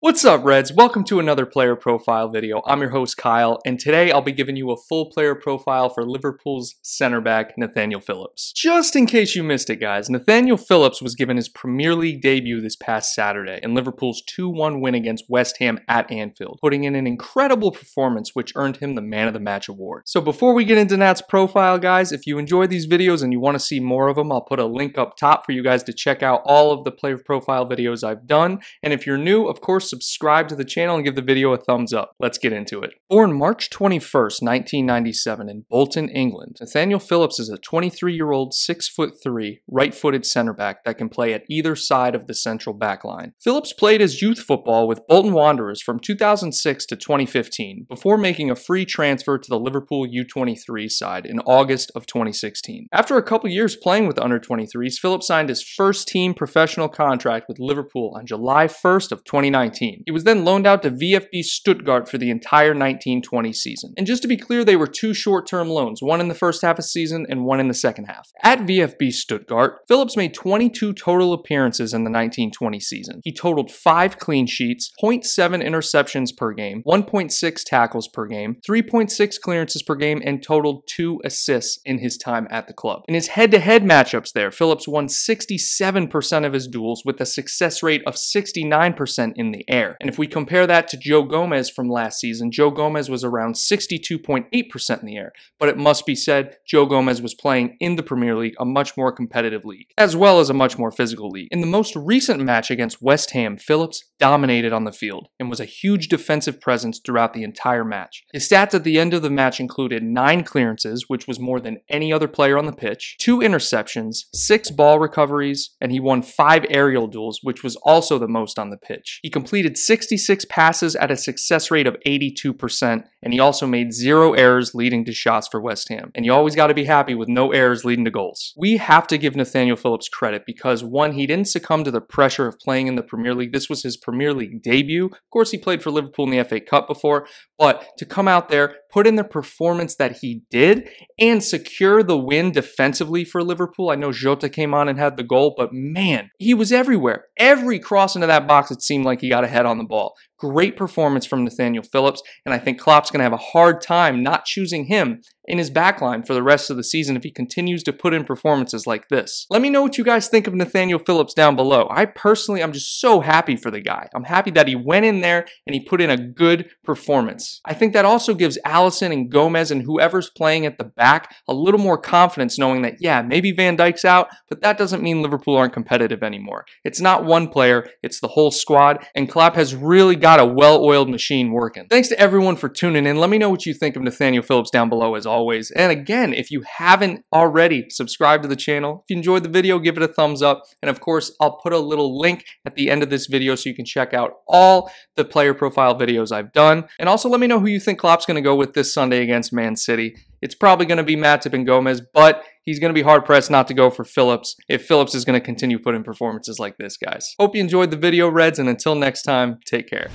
What's up, Reds? Welcome to another player profile video. I'm your host, Kyle, and today I'll be giving you a full player profile for Liverpool's center back, Nathaniel Phillips. Just in case you missed it, guys, Nathaniel Phillips was given his Premier League debut this past Saturday in Liverpool's 2-1 win against West Ham at Anfield, putting in an incredible performance which earned him the Man of the Match award. So before we get into Nat's profile, guys, if you enjoy these videos and you want to see more of them, I'll put a link up top for you guys to check out all of the player profile videos I've done. And if you're new, of course, subscribe to the channel, and give the video a thumbs up. Let's get into it. Born March 21st, 1997 in Bolton, England, Nathaniel Phillips is a 23-year-old 6'3", right-footed center back that can play at either side of the central back line. Phillips played his youth football with Bolton Wanderers from 2006 to 2015 before making a free transfer to the Liverpool U23 side in August of 2016. After a couple years playing with under 23s, Phillips signed his first team professional contract with Liverpool on July 1st of 2019 he was then loaned out to VfB Stuttgart for the entire 1920 season. And just to be clear, they were two short-term loans, one in the first half of the season and one in the second half. At VfB Stuttgart, Phillips made 22 total appearances in the 1920 season. He totaled 5 clean sheets, 0.7 interceptions per game, 1.6 tackles per game, 3.6 clearances per game, and totaled 2 assists in his time at the club. In his head to -head matchups there, Phillips won 67% of his duels with a success rate of 69% in the air. And if we compare that to Joe Gomez from last season, Joe Gomez was around 62.8% in the air. But it must be said, Joe Gomez was playing in the Premier League, a much more competitive league, as well as a much more physical league. In the most recent match against West Ham, Phillips dominated on the field and was a huge defensive presence throughout the entire match. His stats at the end of the match included nine clearances, which was more than any other player on the pitch, two interceptions, six ball recoveries, and he won five aerial duels, which was also the most on the pitch. He completed completed 66 passes at a success rate of 82% and he also made zero errors leading to shots for West Ham. And you always got to be happy with no errors leading to goals. We have to give Nathaniel Phillips credit because one, he didn't succumb to the pressure of playing in the Premier League. This was his Premier League debut. Of course, he played for Liverpool in the FA Cup before, but to come out there, put in the performance that he did, and secure the win defensively for Liverpool. I know Jota came on and had the goal, but man, he was everywhere. Every cross into that box, it seemed like he got a head on the ball. Great performance from Nathaniel Phillips, and I think Klopp's going to have a hard time not choosing him in his backline for the rest of the season if he continues to put in performances like this. Let me know what you guys think of Nathaniel Phillips down below. I personally, I'm just so happy for the guy. I'm happy that he went in there and he put in a good performance. I think that also gives Allison and Gomez and whoever's playing at the back a little more confidence knowing that, yeah, maybe Van Dyke's out, but that doesn't mean Liverpool aren't competitive anymore. It's not one player, it's the whole squad, and Klopp has really got a well-oiled machine working. Thanks to everyone for tuning in. Let me know what you think of Nathaniel Phillips down below as always always. And again, if you haven't already subscribed to the channel, if you enjoyed the video, give it a thumbs up. And of course, I'll put a little link at the end of this video so you can check out all the player profile videos I've done. And also let me know who you think Klopp's going to go with this Sunday against Man City. It's probably going to be Matip and Gomez, but he's going to be hard pressed not to go for Phillips if Phillips is going to continue putting performances like this, guys. Hope you enjoyed the video, Reds, and until next time, take care.